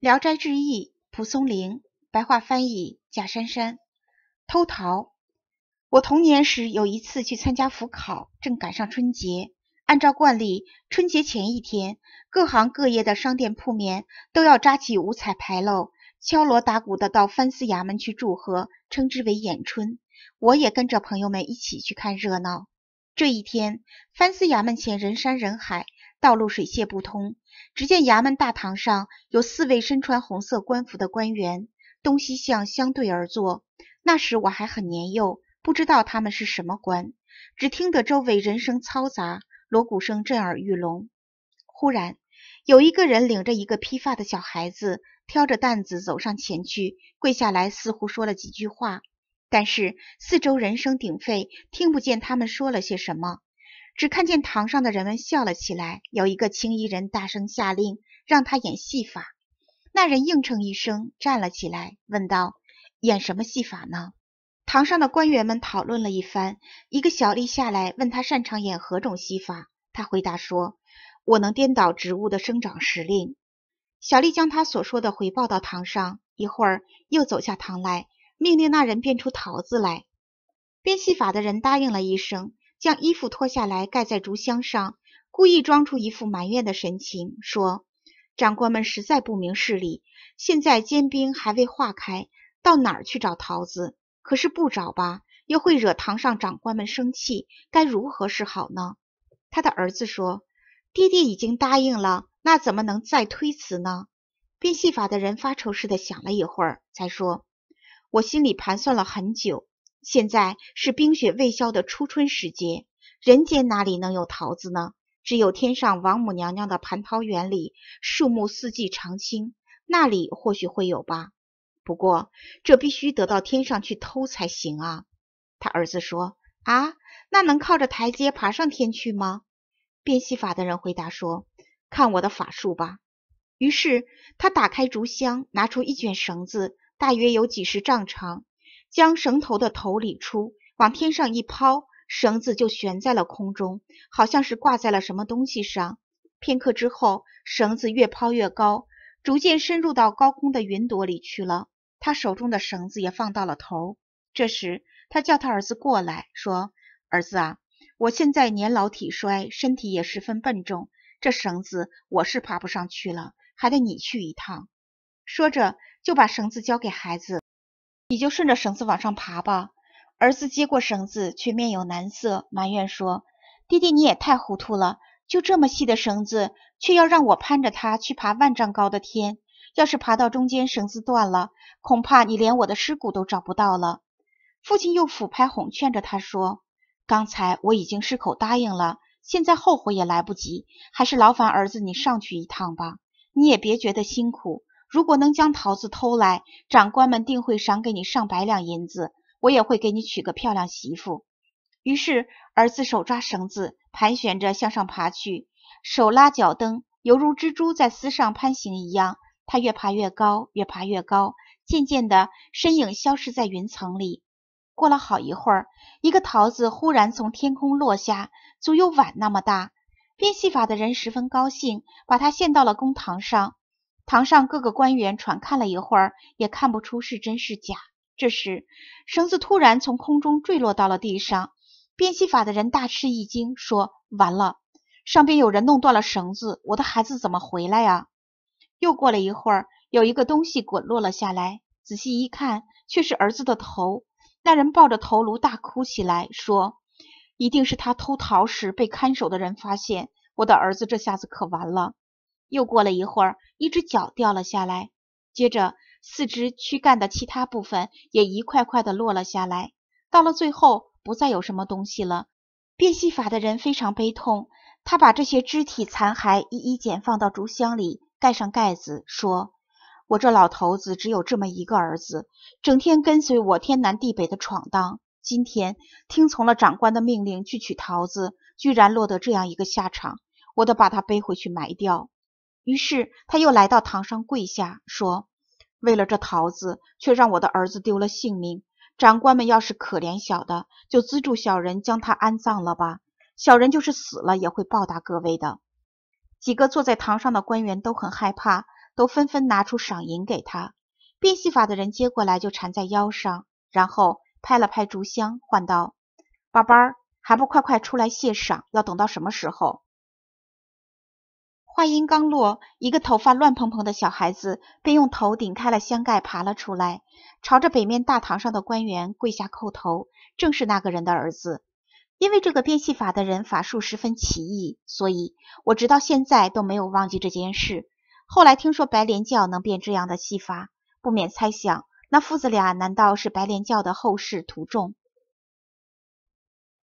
《聊斋志异》蒲松龄，白话翻译贾珊珊。偷桃。我童年时有一次去参加府考，正赶上春节。按照惯例，春节前一天，各行各业的商店铺面都要扎起五彩牌楼，敲锣打鼓的到藩司衙门去祝贺，称之为“演春”。我也跟着朋友们一起去看热闹。这一天，藩司衙门前人山人海。道路水泄不通，只见衙门大堂上有四位身穿红色官服的官员，东西向相对而坐。那时我还很年幼，不知道他们是什么官，只听得周围人声嘈杂，锣鼓声震耳欲聋。忽然，有一个人领着一个披发的小孩子，挑着担子走上前去，跪下来，似乎说了几句话，但是四周人声鼎沸，听不见他们说了些什么。只看见堂上的人们笑了起来。有一个青衣人大声下令，让他演戏法。那人应承一声，站了起来，问道：“演什么戏法呢？”堂上的官员们讨论了一番。一个小吏下来问他擅长演何种戏法，他回答说：“我能颠倒植物的生长时令。”小吏将他所说的回报到堂上，一会儿又走下堂来，命令那人变出桃子来。变戏法的人答应了一声。将衣服脱下来盖在竹箱上，故意装出一副埋怨的神情，说：“长官们实在不明事理，现在坚冰还未化开，到哪儿去找桃子？可是不找吧，又会惹堂上长官们生气，该如何是好呢？”他的儿子说：“爹爹已经答应了，那怎么能再推辞呢？”变戏法的人发愁似的想了一会儿，才说：“我心里盘算了很久。”现在是冰雪未消的初春时节，人间哪里能有桃子呢？只有天上王母娘娘的蟠桃园里，树木四季常青，那里或许会有吧。不过这必须得到天上去偷才行啊。他儿子说：“啊，那能靠着台阶爬上天去吗？”变戏法的人回答说：“看我的法术吧。”于是他打开竹箱，拿出一卷绳子，大约有几十丈长。将绳头的头理出，往天上一抛，绳子就悬在了空中，好像是挂在了什么东西上。片刻之后，绳子越抛越高，逐渐深入到高空的云朵里去了。他手中的绳子也放到了头。这时，他叫他儿子过来，说：“儿子啊，我现在年老体衰，身体也十分笨重，这绳子我是爬不上去了，还得你去一趟。”说着，就把绳子交给孩子。你就顺着绳子往上爬吧。儿子接过绳子，却面有难色，埋怨说：“弟弟，你也太糊涂了，就这么细的绳子，却要让我攀着它去爬万丈高的天。要是爬到中间绳子断了，恐怕你连我的尸骨都找不到了。”父亲又俯拍哄劝着他说：“刚才我已经失口答应了，现在后悔也来不及，还是劳烦儿子你上去一趟吧。你也别觉得辛苦。”如果能将桃子偷来，长官们定会赏给你上百两银子，我也会给你娶个漂亮媳妇。于是，儿子手抓绳子，盘旋着向上爬去，手拉脚蹬，犹如蜘蛛在丝上攀行一样。他越爬越高，越爬越高，渐渐的身影消失在云层里。过了好一会儿，一个桃子忽然从天空落下，足有碗那么大。变戏法的人十分高兴，把他献到了公堂上。堂上各个官员传看了一会儿，也看不出是真是假。这时，绳子突然从空中坠落到了地上，变戏法的人大吃一惊，说：“完了，上边有人弄断了绳子，我的孩子怎么回来啊？”又过了一会儿，有一个东西滚落了下来，仔细一看，却是儿子的头。那人抱着头颅大哭起来，说：“一定是他偷逃时被看守的人发现，我的儿子这下子可完了。”又过了一会儿，一只脚掉了下来，接着四肢躯干的其他部分也一块块的落了下来。到了最后，不再有什么东西了。变戏法的人非常悲痛，他把这些肢体残骸一一捡放到竹箱里，盖上盖子，说：“我这老头子只有这么一个儿子，整天跟随我天南地北的闯荡。今天听从了长官的命令去取桃子，居然落得这样一个下场。我得把他背回去埋掉。”于是他又来到堂上跪下，说：“为了这桃子，却让我的儿子丢了性命。长官们，要是可怜小的，就资助小人将他安葬了吧。小人就是死了，也会报答各位的。”几个坐在堂上的官员都很害怕，都纷纷拿出赏银给他。变戏法的人接过来就缠在腰上，然后拍了拍竹箱，唤道：“贝儿，还不快快出来谢赏？要等到什么时候？”话音刚落，一个头发乱蓬蓬的小孩子便用头顶开了箱盖，爬了出来，朝着北面大堂上的官员跪下叩头。正是那个人的儿子。因为这个变戏法的人法术十分奇异，所以我直到现在都没有忘记这件事。后来听说白莲教能变这样的戏法，不免猜想，那父子俩难道是白莲教的后世徒众？